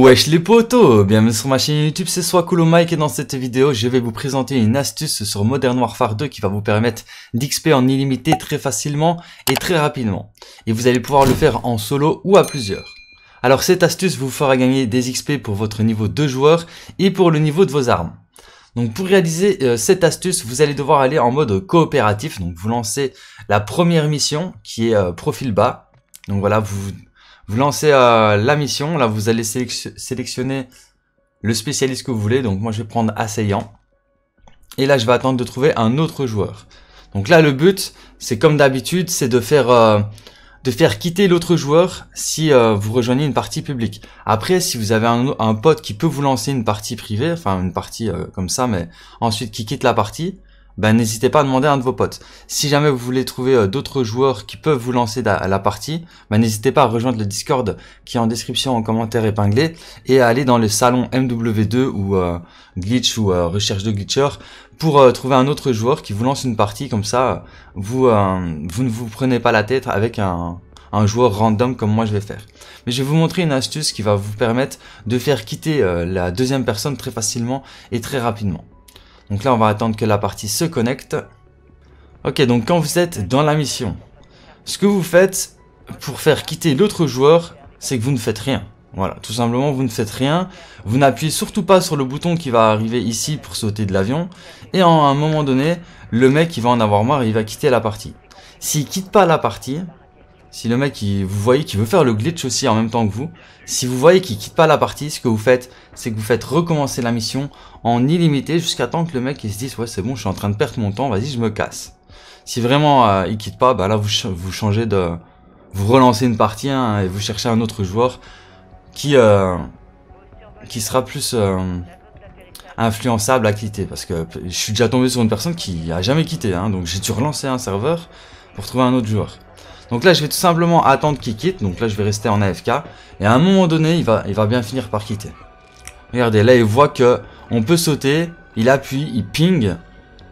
Wesh les potos, bienvenue sur ma chaîne YouTube, c'est soit Mike et dans cette vidéo je vais vous présenter une astuce sur Modern Warfare 2 qui va vous permettre d'XP en illimité très facilement et très rapidement. Et vous allez pouvoir le faire en solo ou à plusieurs. Alors cette astuce vous fera gagner des XP pour votre niveau de joueur et pour le niveau de vos armes. Donc pour réaliser euh, cette astuce, vous allez devoir aller en mode coopératif. Donc vous lancez la première mission qui est euh, profil bas. Donc voilà, vous vous lancez euh, la mission. Là, vous allez sélectionner le spécialiste que vous voulez. Donc moi, je vais prendre assaillant. Et là, je vais attendre de trouver un autre joueur. Donc là, le but, c'est comme d'habitude, c'est de faire euh, de faire quitter l'autre joueur si euh, vous rejoignez une partie publique. Après, si vous avez un, pote qui peut vous lancer une partie privée, enfin une partie comme ça, mais ensuite qui quitte la partie, bah, n'hésitez pas à demander à un de vos potes. Si jamais vous voulez trouver euh, d'autres joueurs qui peuvent vous lancer la partie, bah, n'hésitez pas à rejoindre le Discord qui est en description, en commentaire épinglé, et à aller dans le salon MW2 ou euh, glitch ou euh, recherche de glitcher pour trouver un autre joueur qui vous lance une partie comme ça, vous, ne vous prenez pas la tête avec un joueur random comme moi je vais faire. Mais je vais vous montrer une astuce qui va vous permettre de faire quitter la deuxième personne très facilement et très rapidement. Donc là, on va attendre que la partie se connecte. Ok, donc quand vous êtes dans la mission, ce que vous faites pour faire quitter l'autre joueur, c'est que vous ne faites rien. Voilà, tout simplement, vous ne faites rien. Vous n'appuyez surtout pas sur le bouton qui va arriver ici pour sauter de l'avion. Et à un moment donné, le mec, il va en avoir marre et il va quitter la partie. S'il quitte pas la partie, si le mec, il, vous voyez qu'il veut faire le glitch aussi en même temps que vous, si vous voyez qu'il quitte pas la partie, ce que vous faites, c'est que vous faites recommencer la mission en illimité jusqu'à temps que le mec il se dise « Ouais, c'est bon, je suis en train de perdre mon temps, vas-y, je me casse ». Si vraiment euh, il quitte pas, bah là, vous, vous changez de... Vous relancez une partie hein, et vous cherchez un autre joueur qui, euh, qui sera plus euh, influençable à quitter. Parce que je suis déjà tombé sur une personne qui a jamais quitté, hein, donc j'ai dû relancer un serveur pour trouver un autre joueur. Donc là, je vais tout simplement attendre qu'il quitte. Donc là, je vais rester en AFK. Et à un moment donné, il va, il va bien finir par quitter. Regardez, là, il voit que on peut sauter. Il appuie, il ping.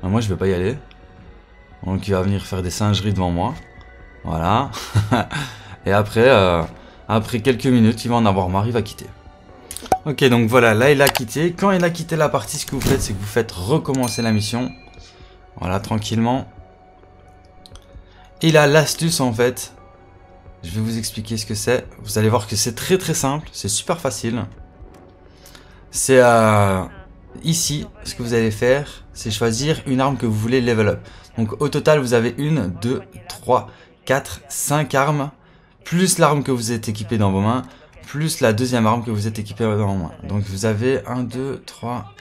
Ah, moi, je vais pas y aller. Donc, il va venir faire des singeries devant moi. Voilà. et après, euh, après quelques minutes, il va en avoir marre, il va quitter. Ok, donc voilà, là, il a quitté. Quand il a quitté la partie, ce que vous faites, c'est que vous faites recommencer la mission. Voilà, tranquillement il a l'astuce en fait. Je vais vous expliquer ce que c'est. Vous allez voir que c'est très très simple, c'est super facile. C'est euh, ici, ce que vous allez faire, c'est choisir une arme que vous voulez level up. Donc au total, vous avez une, deux, trois, quatre, cinq armes, plus l'arme que vous êtes équipé dans vos mains, plus la deuxième arme que vous êtes équipé dans vos mains. Donc vous avez un, deux, trois,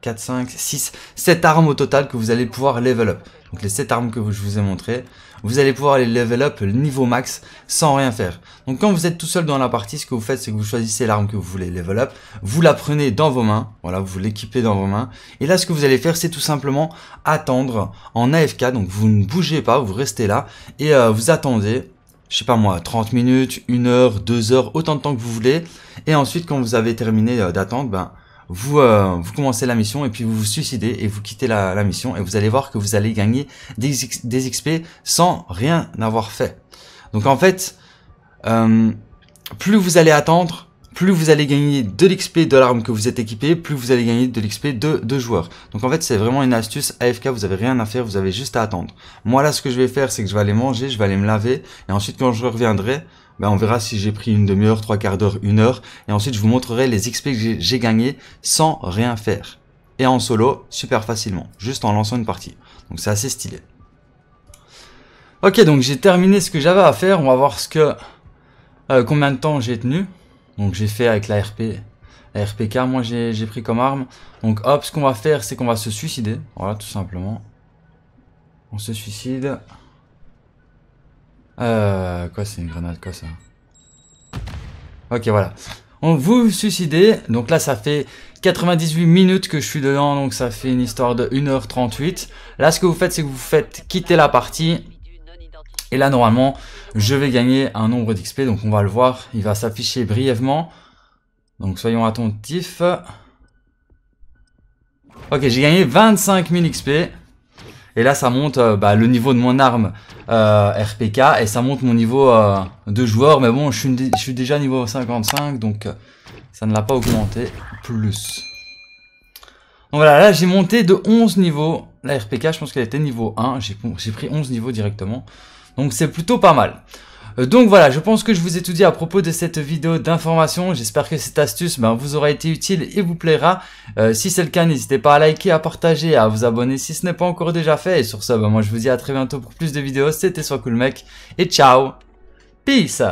4, 5, 6, 7 armes au total que vous allez pouvoir level up. Donc les 7 armes que je vous ai montrées, vous allez pouvoir les level up niveau max sans rien faire. Donc quand vous êtes tout seul dans la partie, ce que vous faites, c'est que vous choisissez l'arme que vous voulez level up, vous la prenez dans vos mains, voilà, vous l'équipez dans vos mains. Et là, ce que vous allez faire, c'est tout simplement attendre en AFK, donc vous ne bougez pas, vous restez là et euh, vous attendez je sais pas moi, 30 minutes, 1 heure, 2 heures, autant de temps que vous voulez. Et ensuite, quand vous avez terminé euh, d'attendre, ben, euh, vous, commencez la mission et puis vous vous suicidez et vous quittez la, mission et vous allez voir que vous allez gagner des, XP sans rien avoir fait. Donc en fait, euh, plus vous allez attendre, plus vous allez gagner de l'XP de l'arme que vous êtes équipé, plus vous allez gagner de l'XP de, deux joueurs. Donc en fait, c'est vraiment une astuce AFK, vous avez rien à faire, vous avez juste à attendre. Moi là, ce que je vais faire, c'est que je vais aller manger, je vais aller me laver, et ensuite quand je reviendrai, bah, on verra si j'ai pris une demi-heure, trois quarts d'heure, une heure. Et ensuite, je vous montrerai les XP que j'ai gagnés sans rien faire. Et en solo, super facilement, juste en lançant une partie. Donc c'est assez stylé. Ok, donc j'ai terminé ce que j'avais à faire. On va voir ce que euh, combien de temps j'ai tenu. Donc j'ai fait avec la RP, la RPK, moi j'ai pris comme arme. Donc hop, ce qu'on va faire, c'est qu'on va se suicider. Voilà, tout simplement. On se suicide. Euh, quoi, c'est une grenade, quoi ça Ok, voilà. On vous suicidez. Donc là, ça fait 98 minutes que je suis dedans, donc ça fait une histoire de 1h38. Là, ce que vous faites, c'est que vous faites quitter la partie. Et là, normalement, je vais gagner un nombre d'XP, donc on va le voir. Il va s'afficher brièvement. Donc soyons attentifs. Ok, j'ai gagné 25 000 XP. Et là, ça monte euh, bah, le niveau de mon arme euh, RPK et ça monte mon niveau euh, de joueur. Mais bon, je suis, je suis déjà niveau 55, donc ça ne l'a pas augmenté plus. Donc voilà, là j'ai monté de 11 niveaux. La RPK, je pense qu'elle était niveau 1. J'ai pris 11 niveaux directement. Donc c'est plutôt pas mal. Euh, donc voilà, je pense que je vous ai tout dit à propos de cette vidéo d'information. J'espère que cette astuce ben, vous aura été utile et vous plaira. Euh, si c'est le cas, n'hésitez pas à liker, à partager, à vous abonner si ce n'est pas encore déjà fait. Et sur ce, ben, moi je vous dis à très bientôt pour plus de vidéos. C'était Soit Cool Mec et ciao Peace